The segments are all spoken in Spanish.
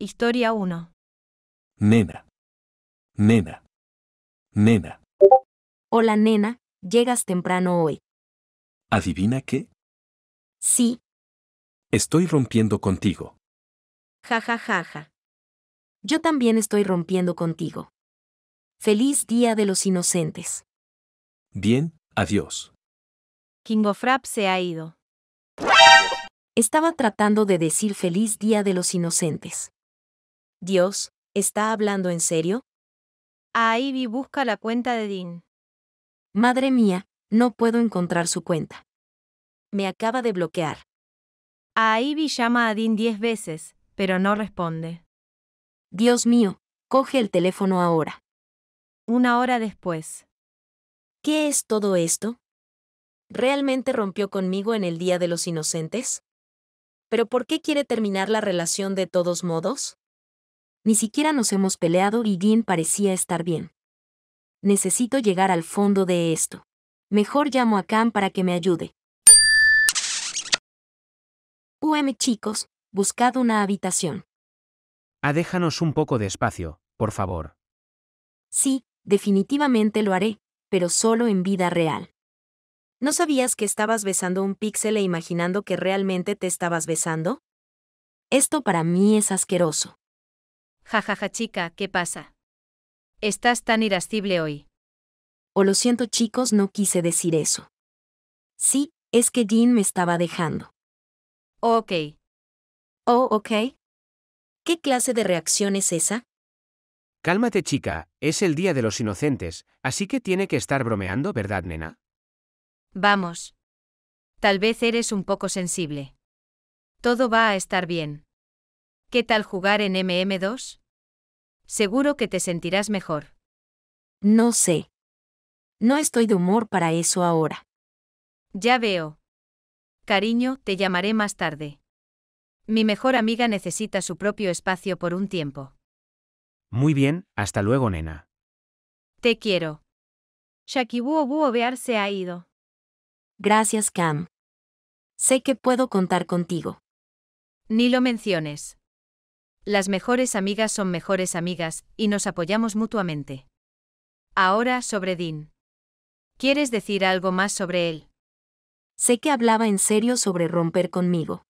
Historia 1. Nena. Nena. Nena. Hola nena, llegas temprano hoy. ¿Adivina qué? Sí, Estoy rompiendo contigo. ja ja Yo también estoy rompiendo contigo. Feliz Día de los Inocentes. Bien, adiós. Kingofrap se ha ido. Estaba tratando de decir feliz Día de los Inocentes. Dios, ¿está hablando en serio? A Ivy busca la cuenta de Dean. Madre mía, no puedo encontrar su cuenta. Me acaba de bloquear. A Ivy llama a Dean diez veces, pero no responde. Dios mío, coge el teléfono ahora. Una hora después. ¿Qué es todo esto? ¿Realmente rompió conmigo en el Día de los Inocentes? ¿Pero por qué quiere terminar la relación de todos modos? Ni siquiera nos hemos peleado y Dean parecía estar bien. Necesito llegar al fondo de esto. Mejor llamo a Cam para que me ayude. UM chicos, buscad una habitación. Ah, déjanos un poco de espacio, por favor. Sí, definitivamente lo haré, pero solo en vida real. ¿No sabías que estabas besando un píxel e imaginando que realmente te estabas besando? Esto para mí es asqueroso. Jajaja chica, ¿qué pasa? Estás tan irascible hoy. O lo siento chicos, no quise decir eso. Sí, es que Jean me estaba dejando. Oh, ok. Oh, ok. ¿Qué clase de reacción es esa? Cálmate chica, es el Día de los Inocentes, así que tiene que estar bromeando, ¿verdad, nena? Vamos. Tal vez eres un poco sensible. Todo va a estar bien. ¿Qué tal jugar en MM2? Seguro que te sentirás mejor. No sé. No estoy de humor para eso ahora. Ya veo. Cariño, te llamaré más tarde. Mi mejor amiga necesita su propio espacio por un tiempo. Muy bien, hasta luego, nena. Te quiero. Shakibuo se ha ido. Gracias, Cam. Sé que puedo contar contigo. Ni lo menciones. Las mejores amigas son mejores amigas, y nos apoyamos mutuamente. Ahora sobre Dean. ¿Quieres decir algo más sobre él? Sé que hablaba en serio sobre romper conmigo.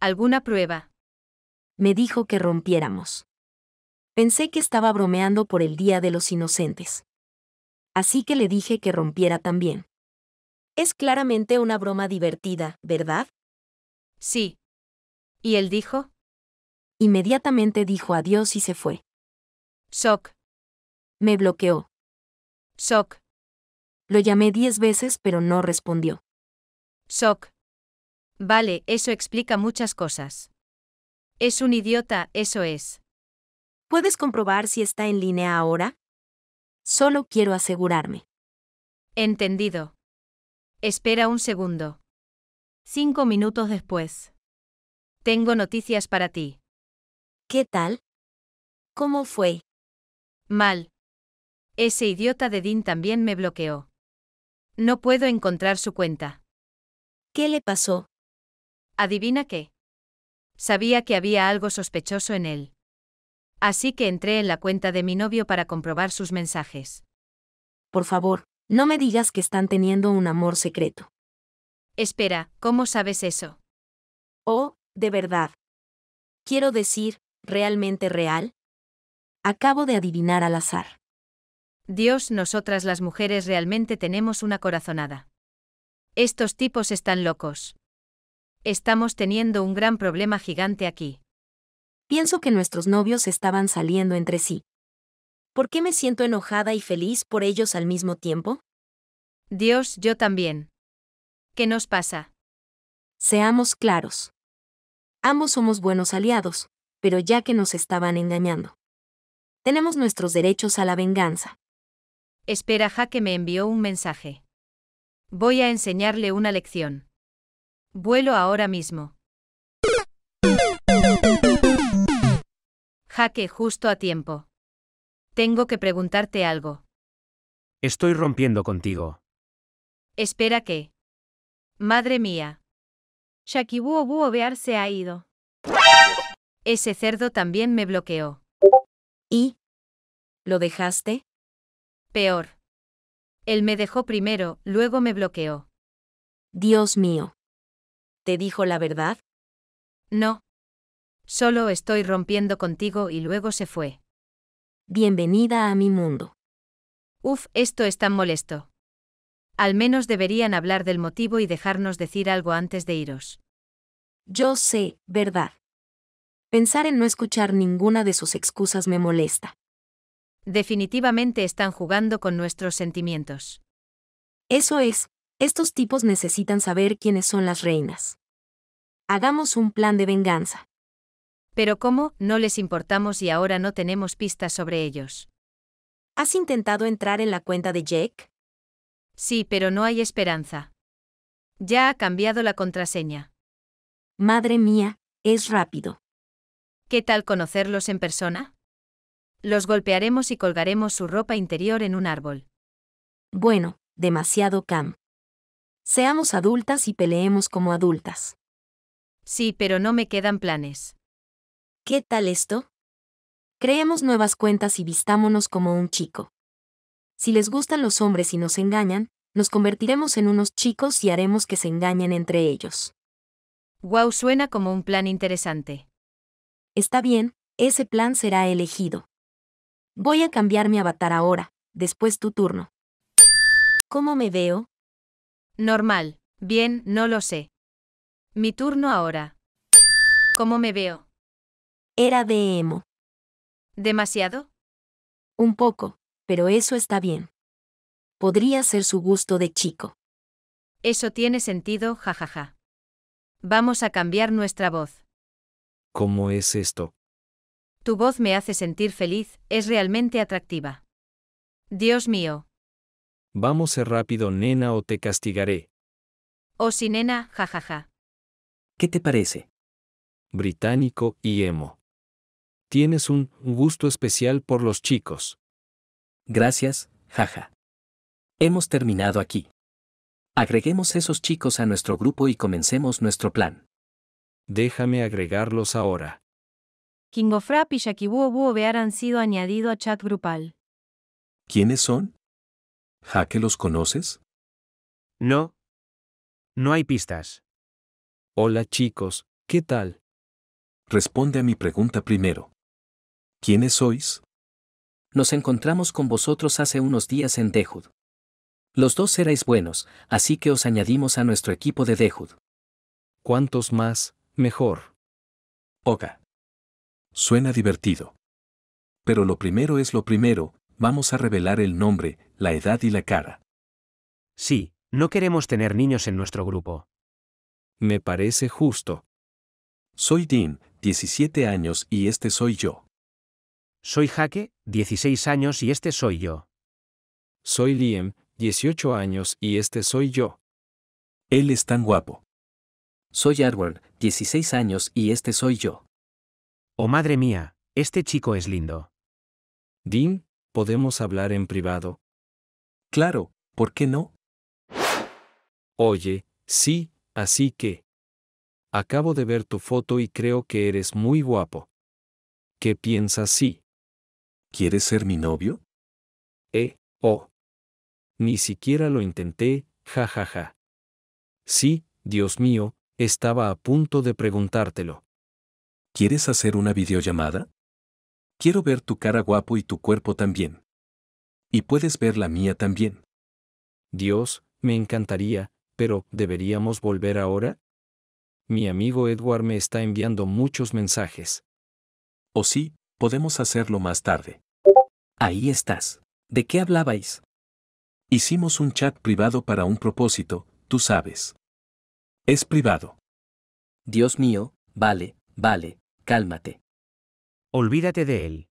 ¿Alguna prueba? Me dijo que rompiéramos. Pensé que estaba bromeando por el Día de los Inocentes. Así que le dije que rompiera también. Es claramente una broma divertida, ¿verdad? Sí. ¿Y él dijo? Inmediatamente dijo adiós y se fue. Shock. Me bloqueó. Shock. Lo llamé diez veces pero no respondió. Shock. Vale, eso explica muchas cosas. Es un idiota, eso es. ¿Puedes comprobar si está en línea ahora? Solo quiero asegurarme. Entendido. Espera un segundo. Cinco minutos después. Tengo noticias para ti. ¿Qué tal? ¿Cómo fue? Mal. Ese idiota de Dean también me bloqueó. No puedo encontrar su cuenta. ¿Qué le pasó? Adivina qué. Sabía que había algo sospechoso en él. Así que entré en la cuenta de mi novio para comprobar sus mensajes. Por favor, no me digas que están teniendo un amor secreto. Espera, ¿cómo sabes eso? Oh, de verdad. Quiero decir, realmente real? Acabo de adivinar al azar. Dios, nosotras las mujeres realmente tenemos una corazonada. Estos tipos están locos. Estamos teniendo un gran problema gigante aquí. Pienso que nuestros novios estaban saliendo entre sí. ¿Por qué me siento enojada y feliz por ellos al mismo tiempo? Dios, yo también. ¿Qué nos pasa? Seamos claros. Ambos somos buenos aliados, pero ya que nos estaban engañando. Tenemos nuestros derechos a la venganza. Espera, Jaque me envió un mensaje. Voy a enseñarle una lección. Vuelo ahora mismo. Jaque justo a tiempo. Tengo que preguntarte algo. Estoy rompiendo contigo. Espera que. Madre mía. Shakibu Obu se ha ido. Ese cerdo también me bloqueó. ¿Y? ¿Lo dejaste? Peor. Él me dejó primero, luego me bloqueó. Dios mío. ¿Te dijo la verdad? No. Solo estoy rompiendo contigo y luego se fue. Bienvenida a mi mundo. Uf, esto es tan molesto. Al menos deberían hablar del motivo y dejarnos decir algo antes de iros. Yo sé, ¿verdad? Pensar en no escuchar ninguna de sus excusas me molesta. Definitivamente están jugando con nuestros sentimientos. Eso es, estos tipos necesitan saber quiénes son las reinas. Hagamos un plan de venganza. Pero ¿cómo? No les importamos y ahora no tenemos pistas sobre ellos. ¿Has intentado entrar en la cuenta de Jake? Sí, pero no hay esperanza. Ya ha cambiado la contraseña. Madre mía, es rápido. ¿Qué tal conocerlos en persona? Los golpearemos y colgaremos su ropa interior en un árbol. Bueno, demasiado Cam. Seamos adultas y peleemos como adultas. Sí, pero no me quedan planes. ¿Qué tal esto? Creemos nuevas cuentas y vistámonos como un chico. Si les gustan los hombres y nos engañan, nos convertiremos en unos chicos y haremos que se engañen entre ellos. Wow, suena como un plan interesante. Está bien, ese plan será elegido. Voy a cambiar mi avatar ahora, después tu turno. ¿Cómo me veo? Normal. Bien, no lo sé. Mi turno ahora. ¿Cómo me veo? Era de emo. ¿Demasiado? Un poco, pero eso está bien. Podría ser su gusto de chico. Eso tiene sentido, jajaja. Vamos a cambiar nuestra voz. ¿Cómo es esto? Tu voz me hace sentir feliz, es realmente atractiva. Dios mío. Vamos rápido, nena, o te castigaré. O oh, sí, nena, jajaja. Ja, ja. ¿Qué te parece? Británico y emo. Tienes un gusto especial por los chicos. Gracias, jaja. Hemos terminado aquí. Agreguemos esos chicos a nuestro grupo y comencemos nuestro plan. Déjame agregarlos ahora. Kingofrap y Yakibuo han sido añadido a chat grupal. ¿Quiénes son? ¿Jaque los conoces? No. No hay pistas. Hola chicos, ¿qué tal? Responde a mi pregunta primero. ¿Quiénes sois? Nos encontramos con vosotros hace unos días en Dehud. Los dos erais buenos, así que os añadimos a nuestro equipo de Dehud. ¿Cuántos más? Mejor. Oka. Suena divertido. Pero lo primero es lo primero, vamos a revelar el nombre, la edad y la cara. Sí, no queremos tener niños en nuestro grupo. Me parece justo. Soy Dean, 17 años y este soy yo. Soy Jaque, 16 años y este soy yo. Soy Liam, 18 años y este soy yo. Él es tan guapo. Soy Arwen, 16 años y este soy yo. Oh madre mía, este chico es lindo. Dean, ¿podemos hablar en privado? Claro, ¿por qué no? Oye, sí, así que... Acabo de ver tu foto y creo que eres muy guapo. ¿Qué piensas sí? ¿Quieres ser mi novio? Eh, oh. Ni siquiera lo intenté, jajaja. Ja, ja. Sí, Dios mío, estaba a punto de preguntártelo. ¿Quieres hacer una videollamada? Quiero ver tu cara guapo y tu cuerpo también. Y puedes ver la mía también. Dios, me encantaría, pero ¿deberíamos volver ahora? Mi amigo Edward me está enviando muchos mensajes. O sí, podemos hacerlo más tarde. Ahí estás. ¿De qué hablabais? Hicimos un chat privado para un propósito, tú sabes. Es privado. Dios mío, vale, vale, cálmate. Olvídate de él.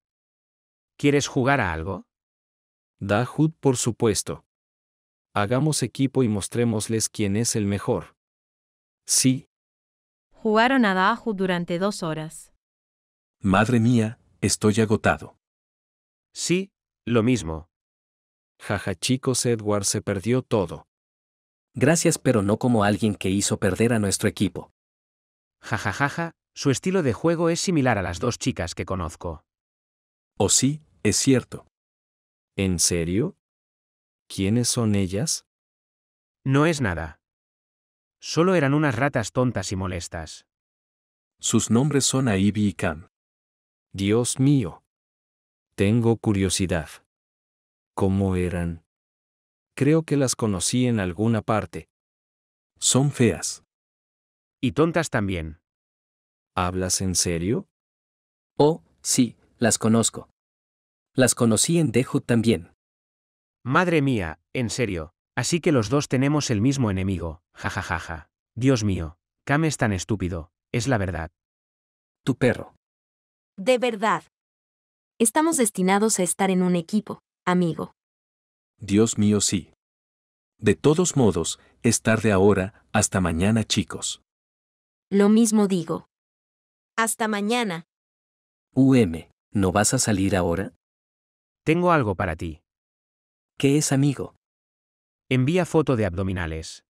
¿Quieres jugar a algo? Dahoud, por supuesto. Hagamos equipo y mostrémosles quién es el mejor. Sí. Jugaron a Daju durante dos horas. Madre mía, estoy agotado. Sí, lo mismo. Jaja chicos, Edward se perdió todo gracias pero no como alguien que hizo perder a nuestro equipo. Jajajaja, ja, ja, ja. su estilo de juego es similar a las dos chicas que conozco. Oh sí, es cierto. ¿En serio? ¿Quiénes son ellas? No es nada. Solo eran unas ratas tontas y molestas. Sus nombres son Aibi y Cam. Dios mío. Tengo curiosidad. ¿Cómo eran? creo que las conocí en alguna parte. Son feas. Y tontas también. ¿Hablas en serio? Oh, sí, las conozco. Las conocí en Dejo también. Madre mía, en serio, así que los dos tenemos el mismo enemigo, jajajaja. Ja, ja. Dios mío, Cam es tan estúpido, es la verdad. Tu perro. De verdad. Estamos destinados a estar en un equipo, amigo. Dios mío sí. De todos modos, es tarde ahora, hasta mañana chicos. Lo mismo digo. Hasta mañana. UM, ¿no vas a salir ahora? Tengo algo para ti. ¿Qué es amigo? Envía foto de abdominales.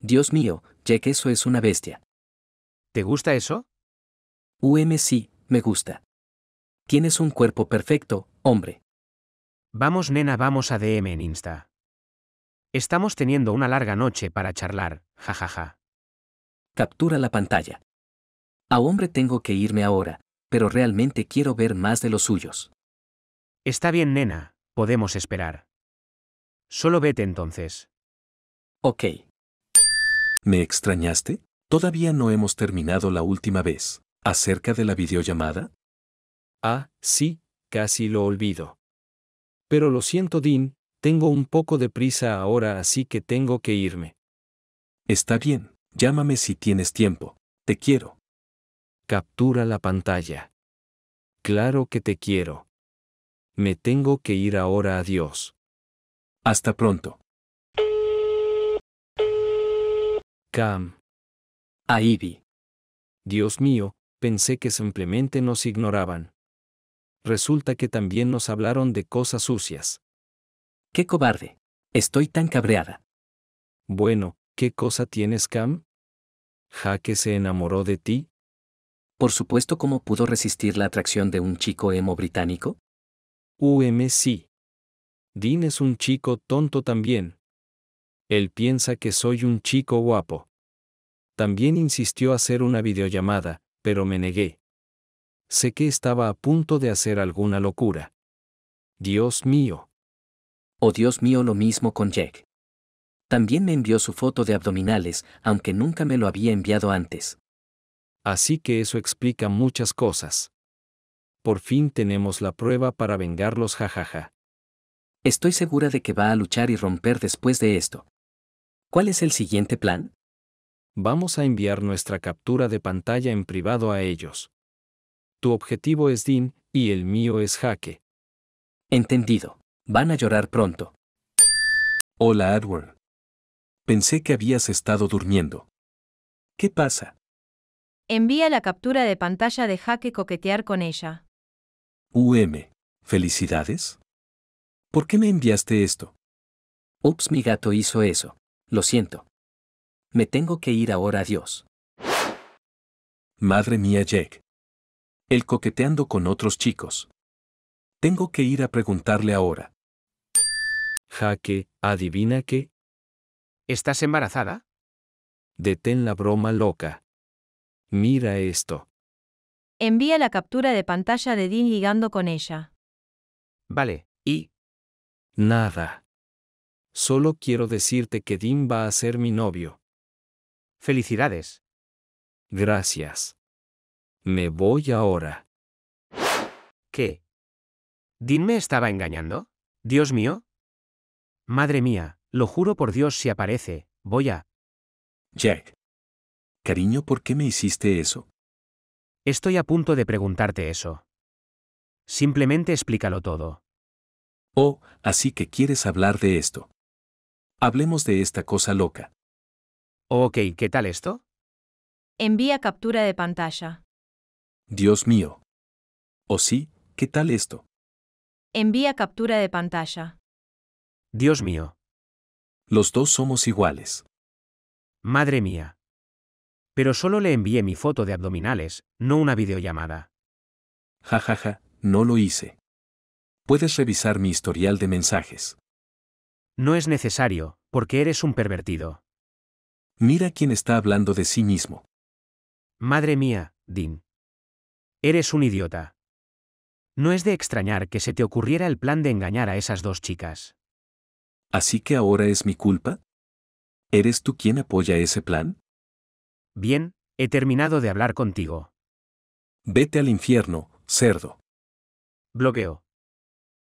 Dios mío, Jack eso es una bestia. ¿Te gusta eso? UM sí, me gusta. Tienes un cuerpo perfecto, hombre. Vamos nena, vamos a DM en Insta. Estamos teniendo una larga noche para charlar, jajaja. Captura la pantalla. A hombre tengo que irme ahora, pero realmente quiero ver más de los suyos. Está bien, nena, podemos esperar. Solo vete entonces. Ok. ¿Me extrañaste? Todavía no hemos terminado la última vez. ¿Acerca de la videollamada? Ah, sí, casi lo olvido. Pero lo siento, Dean, tengo un poco de prisa ahora, así que tengo que irme. Está bien, llámame si tienes tiempo. Te quiero. Captura la pantalla. Claro que te quiero. Me tengo que ir ahora, adiós. Hasta pronto. Cam. Aidi. Dios mío, pensé que simplemente nos ignoraban resulta que también nos hablaron de cosas sucias. ¡Qué cobarde! Estoy tan cabreada. Bueno, ¿qué cosa tienes, Cam? ¿Jaque se enamoró de ti? Por supuesto, ¿cómo pudo resistir la atracción de un chico emo británico? UM sí. Dean es un chico tonto también. Él piensa que soy un chico guapo. También insistió hacer una videollamada, pero me negué sé que estaba a punto de hacer alguna locura. Dios mío. Oh Dios mío, lo mismo con Jack. También me envió su foto de abdominales, aunque nunca me lo había enviado antes. Así que eso explica muchas cosas. Por fin tenemos la prueba para vengarlos, jajaja. Estoy segura de que va a luchar y romper después de esto. ¿Cuál es el siguiente plan? Vamos a enviar nuestra captura de pantalla en privado a ellos. Tu objetivo es Dean y el mío es Jaque. Entendido. Van a llorar pronto. Hola, Edward. Pensé que habías estado durmiendo. ¿Qué pasa? Envía la captura de pantalla de Jaque coquetear con ella. UM. ¿Felicidades? ¿Por qué me enviaste esto? Ups, mi gato hizo eso. Lo siento. Me tengo que ir ahora, adiós. Madre mía, Jack. El coqueteando con otros chicos. Tengo que ir a preguntarle ahora. Jaque, adivina qué. ¿Estás embarazada? Detén la broma loca. Mira esto. Envía la captura de pantalla de Dean ligando con ella. Vale, ¿y? Nada. Solo quiero decirte que Dean va a ser mi novio. Felicidades. Gracias. Me voy ahora. ¿Qué? ¿Din me estaba engañando? ¿Dios mío? Madre mía, lo juro por Dios si aparece, voy a... Jack. Cariño, ¿por qué me hiciste eso? Estoy a punto de preguntarte eso. Simplemente explícalo todo. Oh, así que quieres hablar de esto. Hablemos de esta cosa loca. Ok, ¿qué tal esto? Envía captura de pantalla. Dios mío. ¿O sí? ¿Qué tal esto? Envía captura de pantalla. Dios mío. Los dos somos iguales. Madre mía. Pero solo le envié mi foto de abdominales, no una videollamada. Jajaja, ja, ja, no lo hice. Puedes revisar mi historial de mensajes. No es necesario, porque eres un pervertido. Mira quién está hablando de sí mismo. Madre mía, Dean. Eres un idiota. No es de extrañar que se te ocurriera el plan de engañar a esas dos chicas. ¿Así que ahora es mi culpa? ¿Eres tú quien apoya ese plan? Bien, he terminado de hablar contigo. Vete al infierno, cerdo. Bloqueo.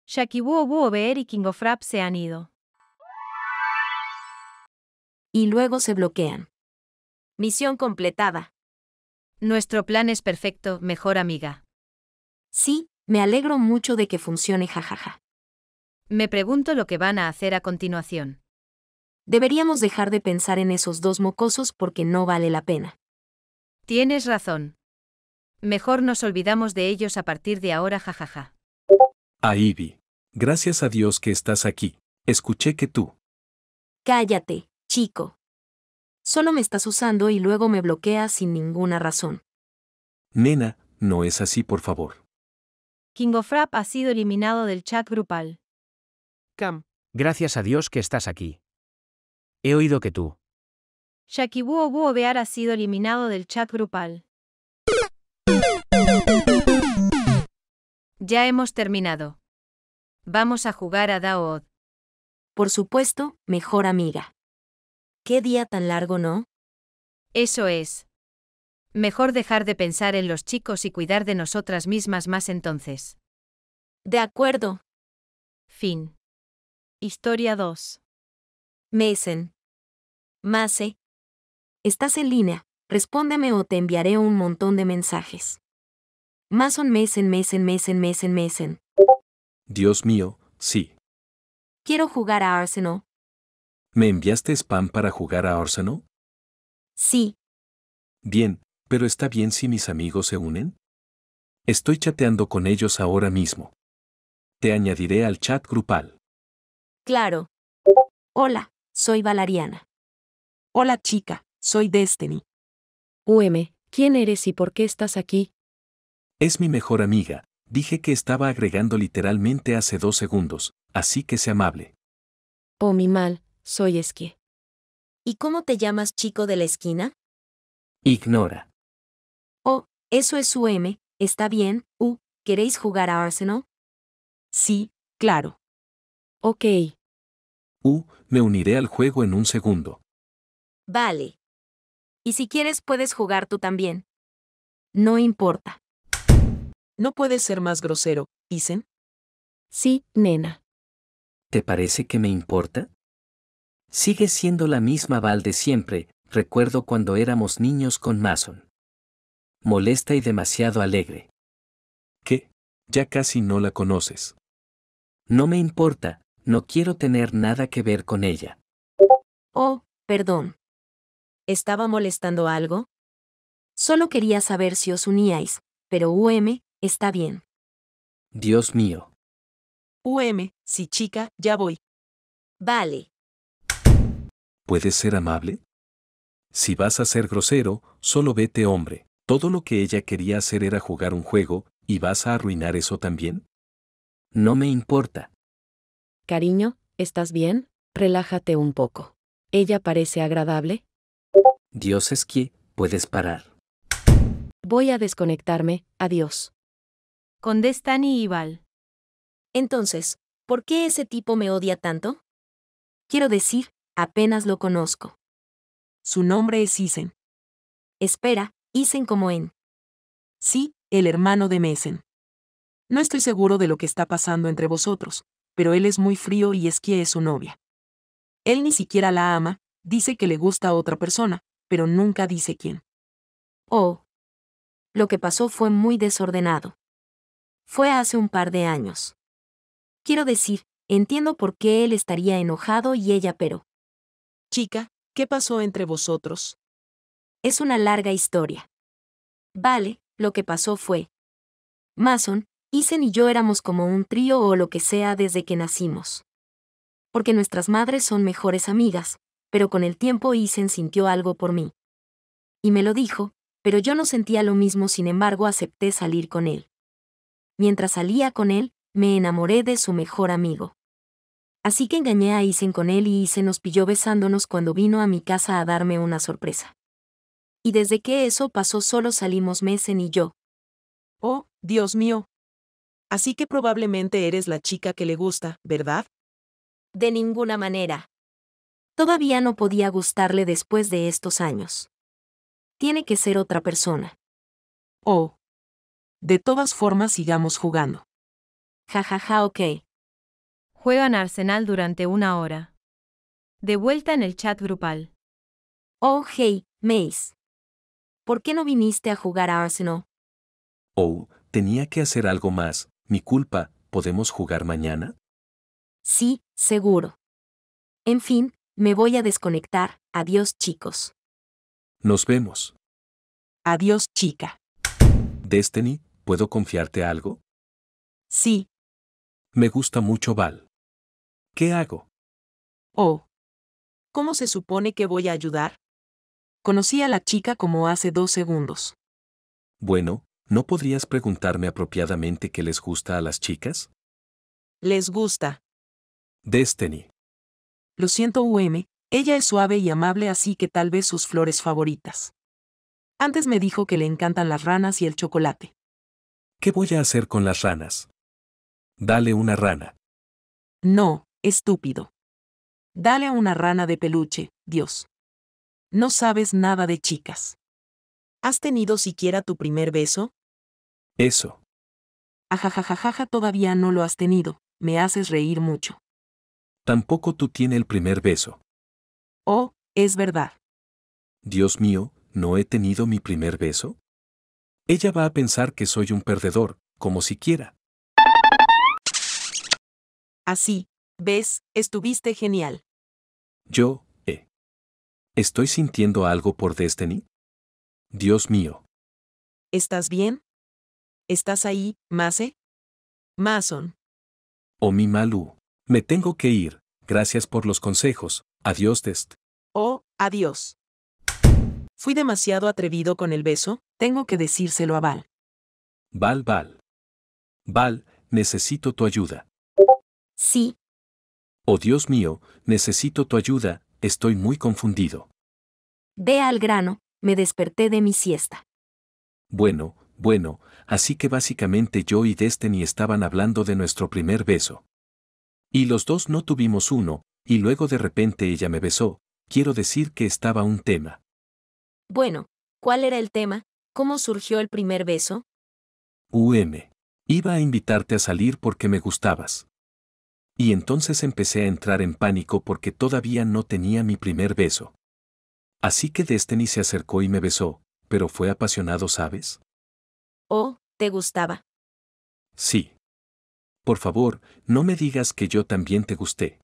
Shakibuo y King se han ido. Y luego se bloquean. Misión completada. Nuestro plan es perfecto, mejor amiga. Sí, me alegro mucho de que funcione, jajaja. Me pregunto lo que van a hacer a continuación. Deberíamos dejar de pensar en esos dos mocosos porque no vale la pena. Tienes razón. Mejor nos olvidamos de ellos a partir de ahora, jajaja. Ahí Ivy. Gracias a Dios que estás aquí. Escuché que tú. Cállate, chico. Solo me estás usando y luego me bloqueas sin ninguna razón. Nena, no es así, por favor. KingoFrap ha sido eliminado del chat grupal. Cam, gracias a Dios que estás aquí. He oído que tú. Shakibuo ha sido eliminado del chat grupal. Ya hemos terminado. Vamos a jugar a daod. Por supuesto, mejor amiga. Qué día tan largo, ¿no? Eso es. Mejor dejar de pensar en los chicos y cuidar de nosotras mismas más entonces. De acuerdo. Fin. Historia 2. Mason. Mase. Estás en línea. Respóndeme o te enviaré un montón de mensajes. Mason, Mason, Mason, Mason, Mason, Mason. Dios mío, sí. Quiero jugar a Arsenal, ¿Me enviaste spam para jugar a Orsano? Sí. Bien, pero está bien si mis amigos se unen. Estoy chateando con ellos ahora mismo. Te añadiré al chat grupal. Claro. Hola, soy Valariana. Hola chica, soy Destiny. UM, ¿quién eres y por qué estás aquí? Es mi mejor amiga, dije que estaba agregando literalmente hace dos segundos, así que sé amable. Oh, mi mal, soy Esque. ¿Y cómo te llamas chico de la esquina? Ignora. Oh, eso es su M, está bien, U, ¿queréis jugar a Arsenal? Sí, claro. Ok. U, me uniré al juego en un segundo. Vale. Y si quieres puedes jugar tú también. No importa. No puedes ser más grosero, Isen. Sí, nena. ¿Te parece que me importa? Sigue siendo la misma Val de siempre, recuerdo cuando éramos niños con Mason. Molesta y demasiado alegre. ¿Qué? Ya casi no la conoces. No me importa, no quiero tener nada que ver con ella. Oh, perdón. ¿Estaba molestando algo? Solo quería saber si os uníais, pero UM, está bien. Dios mío. UM, sí chica, ya voy. Vale. ¿puedes ser amable? Si vas a ser grosero, solo vete hombre. Todo lo que ella quería hacer era jugar un juego, ¿y vas a arruinar eso también? No me importa. Cariño, ¿estás bien? Relájate un poco. ¿Ella parece agradable? Dios es que, puedes parar. Voy a desconectarme, adiós. Condestani y Val. Entonces, ¿por qué ese tipo me odia tanto? Quiero decir, Apenas lo conozco. Su nombre es Isen. Espera, Isen como en. Sí, el hermano de Mesen. No estoy seguro de lo que está pasando entre vosotros, pero él es muy frío y es que es su novia. Él ni siquiera la ama, dice que le gusta a otra persona, pero nunca dice quién. Oh. Lo que pasó fue muy desordenado. Fue hace un par de años. Quiero decir, entiendo por qué él estaría enojado y ella, pero... Chica, ¿qué pasó entre vosotros? Es una larga historia. Vale, lo que pasó fue. Mason, Isen y yo éramos como un trío o lo que sea desde que nacimos. Porque nuestras madres son mejores amigas, pero con el tiempo Isen sintió algo por mí. Y me lo dijo, pero yo no sentía lo mismo, sin embargo acepté salir con él. Mientras salía con él, me enamoré de su mejor amigo. Así que engañé a Isen con él y Isen nos pilló besándonos cuando vino a mi casa a darme una sorpresa. Y desde que eso pasó solo salimos Mesen y yo. Oh, Dios mío. Así que probablemente eres la chica que le gusta, ¿verdad? De ninguna manera. Todavía no podía gustarle después de estos años. Tiene que ser otra persona. Oh. De todas formas sigamos jugando. Ja ja ja ok. Juegan a Arsenal durante una hora. De vuelta en el chat grupal. Oh, hey, Mace. ¿Por qué no viniste a jugar a Arsenal? Oh, tenía que hacer algo más. Mi culpa, ¿podemos jugar mañana? Sí, seguro. En fin, me voy a desconectar. Adiós, chicos. Nos vemos. Adiós, chica. Destiny, ¿puedo confiarte algo? Sí. Me gusta mucho Val. ¿Qué hago? Oh. ¿Cómo se supone que voy a ayudar? Conocí a la chica como hace dos segundos. Bueno, ¿no podrías preguntarme apropiadamente qué les gusta a las chicas? Les gusta. Destiny. Lo siento, UM, ella es suave y amable así que tal vez sus flores favoritas. Antes me dijo que le encantan las ranas y el chocolate. ¿Qué voy a hacer con las ranas? Dale una rana. No, estúpido. Dale a una rana de peluche, Dios. No sabes nada de chicas. ¿Has tenido siquiera tu primer beso? Eso. Ajajajaja, todavía no lo has tenido, me haces reír mucho. Tampoco tú tienes el primer beso. Oh, es verdad. Dios mío, ¿no he tenido mi primer beso? Ella va a pensar que soy un perdedor, como siquiera. Así, Ves, estuviste genial. Yo, eh. ¿Estoy sintiendo algo por Destiny? Dios mío. ¿Estás bien? ¿Estás ahí, Mase? Mason. Oh mi Malu. Me tengo que ir. Gracias por los consejos. Adiós, Dest. Oh, adiós. Fui demasiado atrevido con el beso, tengo que decírselo a Val. Val, Val. Val, necesito tu ayuda. Sí, Oh Dios mío, necesito tu ayuda, estoy muy confundido. Ve al grano, me desperté de mi siesta. Bueno, bueno, así que básicamente yo y Destiny estaban hablando de nuestro primer beso. Y los dos no tuvimos uno, y luego de repente ella me besó, quiero decir que estaba un tema. Bueno, ¿cuál era el tema? ¿Cómo surgió el primer beso? UM. Iba a invitarte a salir porque me gustabas. Y entonces empecé a entrar en pánico porque todavía no tenía mi primer beso. Así que Destiny se acercó y me besó, pero fue apasionado, ¿sabes? Oh, ¿te gustaba? Sí. Por favor, no me digas que yo también te gusté.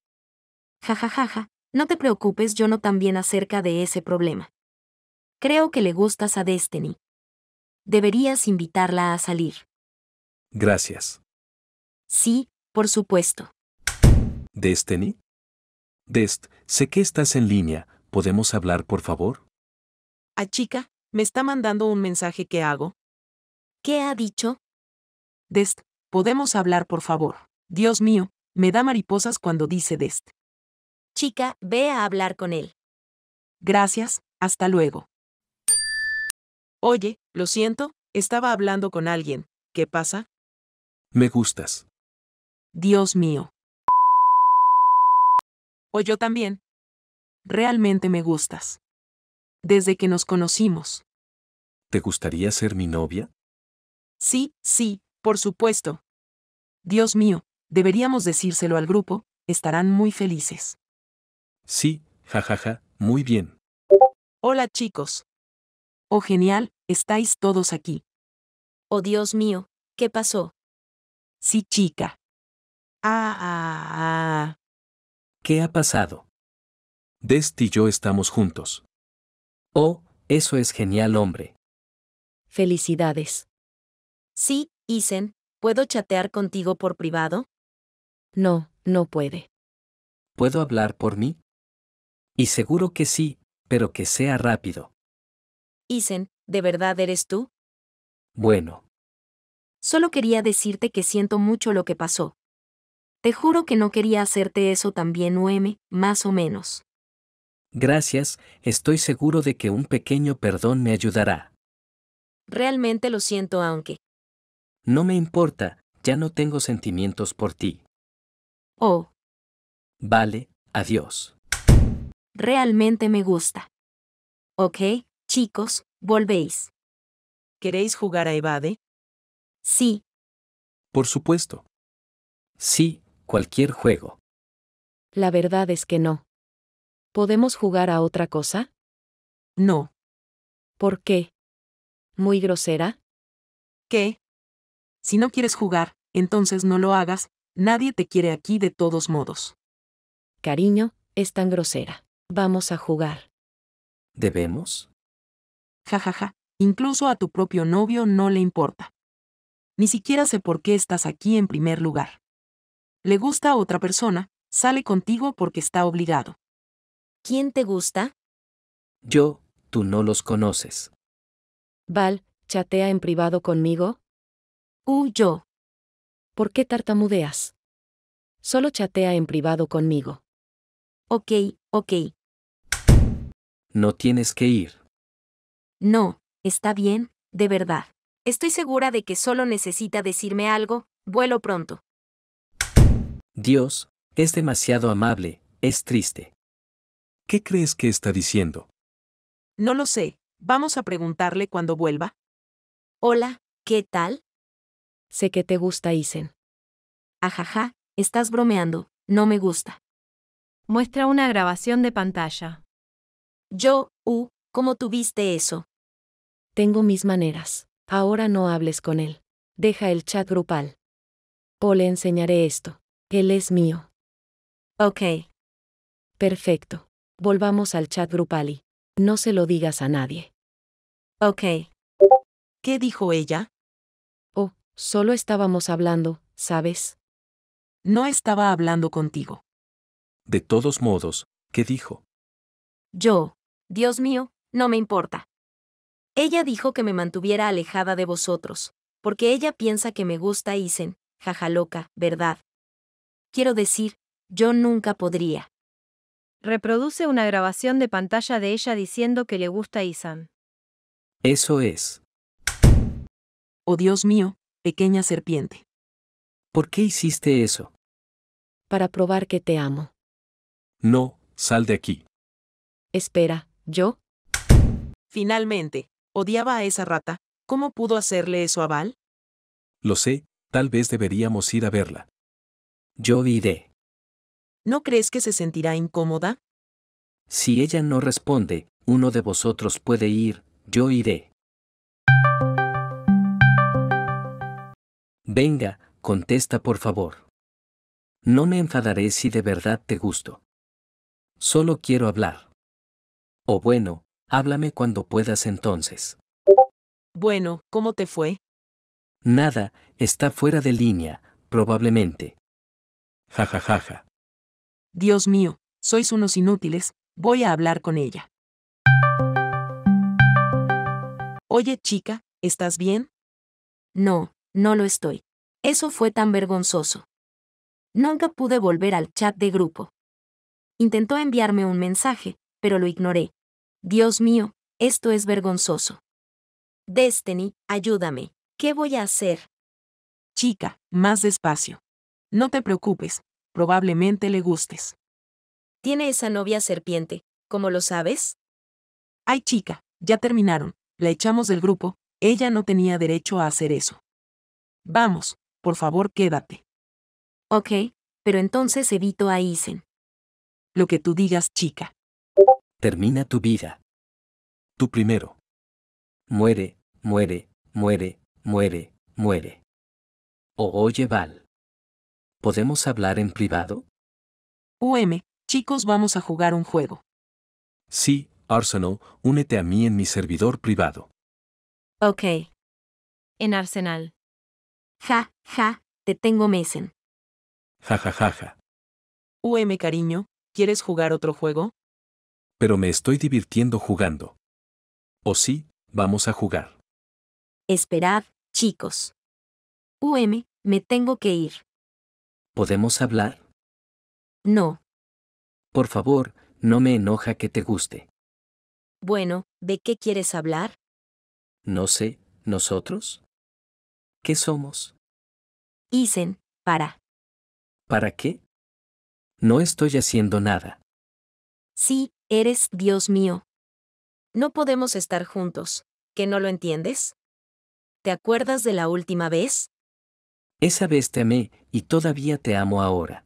Ja ja ja ja, no te preocupes, yo no también acerca de ese problema. Creo que le gustas a Destiny. Deberías invitarla a salir. Gracias. Sí, por supuesto. Destiny? Dest, sé que estás en línea, ¿podemos hablar por favor? A ah, chica, me está mandando un mensaje que hago. ¿Qué ha dicho? Dest, podemos hablar por favor. Dios mío, me da mariposas cuando dice Dest. Chica, ve a hablar con él. Gracias, hasta luego. Oye, lo siento, estaba hablando con alguien. ¿Qué pasa? Me gustas. Dios mío. O yo también. Realmente me gustas. Desde que nos conocimos. ¿Te gustaría ser mi novia? Sí, sí, por supuesto. Dios mío, deberíamos decírselo al grupo, estarán muy felices. Sí, jajaja, muy bien. Hola chicos. Oh genial, estáis todos aquí. Oh Dios mío, ¿qué pasó? Sí, chica. Ah, ah, ah. ¿Qué ha pasado? Dest y yo estamos juntos. Oh, eso es genial, hombre. Felicidades. Sí, Isen, ¿puedo chatear contigo por privado? No, no puede. ¿Puedo hablar por mí? Y seguro que sí, pero que sea rápido. Isen, ¿de verdad eres tú? Bueno. Solo quería decirte que siento mucho lo que pasó. Te juro que no quería hacerte eso también, UM, más o menos. Gracias, estoy seguro de que un pequeño perdón me ayudará. Realmente lo siento, aunque. No me importa, ya no tengo sentimientos por ti. Oh. Vale, adiós. Realmente me gusta. Ok, chicos, volvéis. ¿Queréis jugar a Evade? Sí. Por supuesto. Sí, cualquier juego. La verdad es que no. ¿Podemos jugar a otra cosa? No. ¿Por qué? ¿Muy grosera? ¿Qué? Si no quieres jugar, entonces no lo hagas, nadie te quiere aquí de todos modos. Cariño, es tan grosera. Vamos a jugar. ¿Debemos? Ja, ja, ja. Incluso a tu propio novio no le importa. Ni siquiera sé por qué estás aquí en primer lugar le gusta a otra persona, sale contigo porque está obligado. ¿Quién te gusta? Yo, tú no los conoces. Val, chatea en privado conmigo. Uh, yo. ¿Por qué tartamudeas? Solo chatea en privado conmigo. Ok, ok. No tienes que ir. No, está bien, de verdad. Estoy segura de que solo necesita decirme algo, vuelo pronto. Dios, es demasiado amable, es triste. ¿Qué crees que está diciendo? No lo sé. Vamos a preguntarle cuando vuelva. Hola, ¿qué tal? Sé que te gusta Isen. Ajaja, estás bromeando, no me gusta. Muestra una grabación de pantalla. Yo, uh, ¿cómo tuviste eso? Tengo mis maneras. Ahora no hables con él. Deja el chat grupal. O le enseñaré esto. Él es mío. Ok. Perfecto. Volvamos al chat Grupali. no se lo digas a nadie. Ok. ¿Qué dijo ella? Oh, solo estábamos hablando, ¿sabes? No estaba hablando contigo. De todos modos, ¿qué dijo? Yo. Dios mío, no me importa. Ella dijo que me mantuviera alejada de vosotros, porque ella piensa que me gusta Isen, jaja loca, ¿verdad? Quiero decir, yo nunca podría. Reproduce una grabación de pantalla de ella diciendo que le gusta Isan. Eso es. Oh Dios mío, pequeña serpiente. ¿Por qué hiciste eso? Para probar que te amo. No, sal de aquí. Espera, ¿yo? Finalmente, odiaba a esa rata. ¿Cómo pudo hacerle eso a Val? Lo sé, tal vez deberíamos ir a verla. Yo iré. ¿No crees que se sentirá incómoda? Si ella no responde, uno de vosotros puede ir, yo iré. Venga, contesta por favor. No me enfadaré si de verdad te gusto. Solo quiero hablar. O bueno, háblame cuando puedas entonces. Bueno, ¿cómo te fue? Nada, está fuera de línea, probablemente jajajaja. Dios mío, sois unos inútiles, voy a hablar con ella. Oye, chica, ¿estás bien? No, no lo estoy. Eso fue tan vergonzoso. Nunca pude volver al chat de grupo. Intentó enviarme un mensaje, pero lo ignoré. Dios mío, esto es vergonzoso. Destiny, ayúdame. ¿Qué voy a hacer? Chica, más despacio. No te preocupes, probablemente le gustes. Tiene esa novia serpiente, ¿cómo lo sabes? Ay chica, ya terminaron, la echamos del grupo, ella no tenía derecho a hacer eso. Vamos, por favor quédate. Ok, pero entonces evito a Isen. Lo que tú digas, chica. Termina tu vida. Tú primero. Muere, muere, muere, muere, muere. O oye Val. ¿Podemos hablar en privado? UM, chicos, vamos a jugar un juego. Sí, Arsenal, únete a mí en mi servidor privado. Ok. En Arsenal. Ja, ja, te tengo mesen. Ja, ja, ja, ja. UM, cariño, ¿quieres jugar otro juego? Pero me estoy divirtiendo jugando. ¿O sí, vamos a jugar? Esperad, chicos. UM, me tengo que ir. ¿Podemos hablar? No. Por favor, no me enoja que te guste. Bueno, ¿de qué quieres hablar? No sé, ¿nosotros? ¿Qué somos? Hicen, para. ¿Para qué? No estoy haciendo nada. Sí, eres Dios mío. No podemos estar juntos. ¿Que no lo entiendes? ¿Te acuerdas de la última vez? Esa vez te amé, y todavía te amo ahora.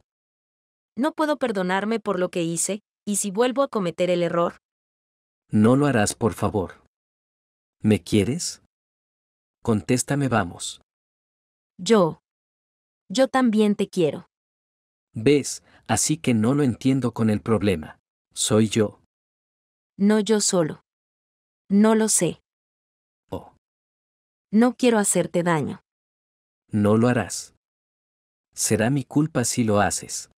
No puedo perdonarme por lo que hice, y si vuelvo a cometer el error. No lo harás, por favor. ¿Me quieres? Contéstame, vamos. Yo. Yo también te quiero. ¿Ves? Así que no lo entiendo con el problema. Soy yo. No yo solo. No lo sé. Oh. No quiero hacerte daño no lo harás. Será mi culpa si lo haces.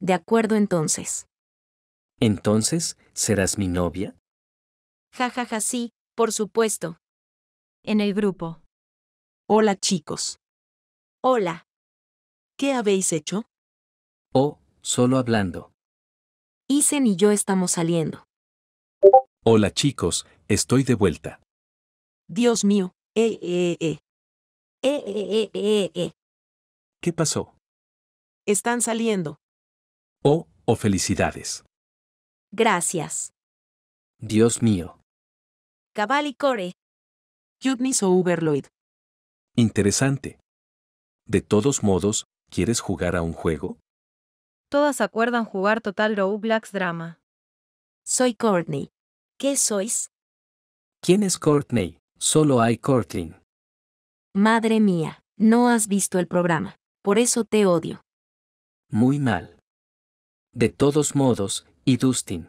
De acuerdo entonces. Entonces, ¿serás mi novia? Ja ja ja sí, por supuesto. En el grupo. Hola chicos. Hola. ¿Qué habéis hecho? Oh, solo hablando. Isen y yo estamos saliendo. Hola chicos, estoy de vuelta. Dios mío, eh, eh, eh. E, e, e, ¿Qué pasó? Están saliendo. Oh, oh, felicidades. Gracias. Dios mío. Cabal y Core. Yudnis o Uberloid. Interesante. De todos modos, ¿quieres jugar a un juego? Todas acuerdan jugar Total Black's Drama. Soy Courtney. ¿Qué sois? ¿Quién es Courtney? Solo hay Courtney. Madre mía, no has visto el programa. Por eso te odio. Muy mal. De todos modos, y Dustin.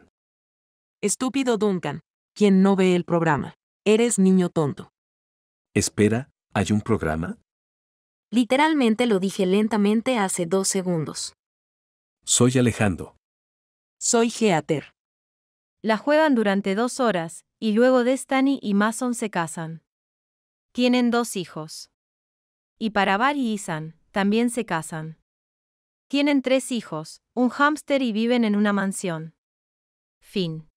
Estúpido Duncan, quien no ve el programa. Eres niño tonto. Espera, ¿hay un programa? Literalmente lo dije lentamente hace dos segundos. Soy Alejandro. Soy Geater. La juegan durante dos horas, y luego Destani y Mason se casan. Tienen dos hijos. Y Parabar y Isan también se casan. Tienen tres hijos, un hámster y viven en una mansión. Fin.